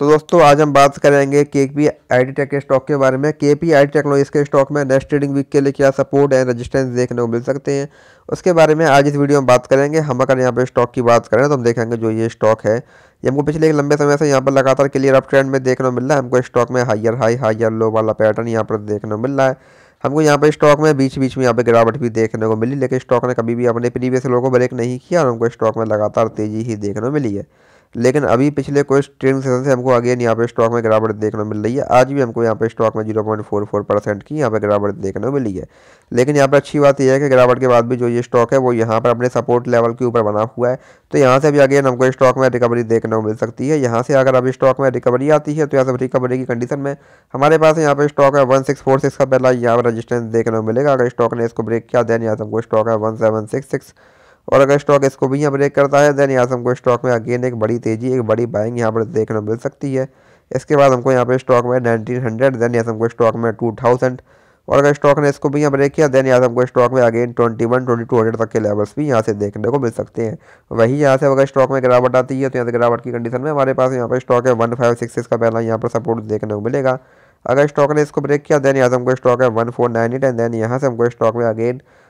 तो दोस्तों आज हम बात करेंगे K P I T tech के स्टॉक के बारे में के पी आई टेक्नोलॉजीज के स्टॉक में नेक्स्ट ट्रेडिंग वीक के लिए क्या सपोर्ट एंड रेजिस्टेंस देखने को मिल सकते हैं उसके बारे में आज इस वीडियो में बात करेंगे हम अगर यहाँ पर स्टॉक की बात करें तो हम देखेंगे जो ये स्टॉक है ये हमको पिछले एक लंबे समय से यहाँ पर लगातार क्लियर अप ट्रेंड में देखने को मिल रहा है हमको स्टॉक में हाइयर हाई हाइयर लो वाला पैटर्न यहाँ पर देखने को मिल रहा है हमको यहाँ पर स्टॉक में बीच बीच में यहाँ पर गिरावट भी देखने को मिली लेकिन स्टॉक ने कभी भी अपने प्रीवियस लोगों को ब्रेक नहीं किया और हमको स्टॉक में लगातार तेजी ही देखने को मिली है लेकिन अभी पिछले कुछ ट्रेडिंग सेशन से हमको अगेन यहाँ पे स्टॉक में गिरावट देखने को मिल रही है आज भी हमको यहाँ पे स्टॉक में 0.44 परसेंट की यहाँ पे गिरावट देखने को मिली है लेकिन यहाँ पे अच्छी बात यह है कि गिरावट के बाद भी जो ये स्टॉक है वो यहाँ पर अपने सपोर्ट लेवल के ऊपर बना हुआ है तो यहाँ से भी अगेन हमको स्टॉक में रिकवरी देखने को मिल सकती है यहाँ से अगर अभी स्टॉक में रिकवरी आती है तो यहाँ से रिकवरी की कंडीशन में हमारे पास यहाँ पर स्टॉक है वन सिक्स फोर सिक्स का पहला यहाँ पर रजिस्टेंस देखने को मिलेगा अगर स्टॉक ने इसको ब्रेक किया देन यहाँ से हमको स्टॉक है वन सेवन सिक्स सिक्स और अगर स्टॉक इसको भी यहाँ ब्रेक करता है देन यहाँ से हमको स्टॉक में अगेन एक बड़ी तेज़ी एक बड़ी बाइंग यहाँ पर देखने मिल सकती है इसके बाद हमको यहाँ पे स्टॉक में 1900 देन यहाँ से हमको स्टॉक में 2000 और अगर स्टॉक ने इसको भी यहाँ ब्रेक किया देन यहाँ से हमको स्टॉक में अगेन टू हंड्रेड तक के लेवल्स भी यहाँ से देखने को मिल सकते हैं वही यहाँ से अगर स्टॉक में गिरावट आती है तो यहाँ से गिरावट की कंडीशन में हमारे पास यहाँ पर स्टॉक है वन फाइव सिक्स का पहला यहाँ पर सपोर्ट देखने को मिलेगा अगर स्टॉक ने इसको ब्रेक किया देन यहाँ से हमको स्टॉक है one four nine eight and then यहाँ से हमको स्टॉक में अगेन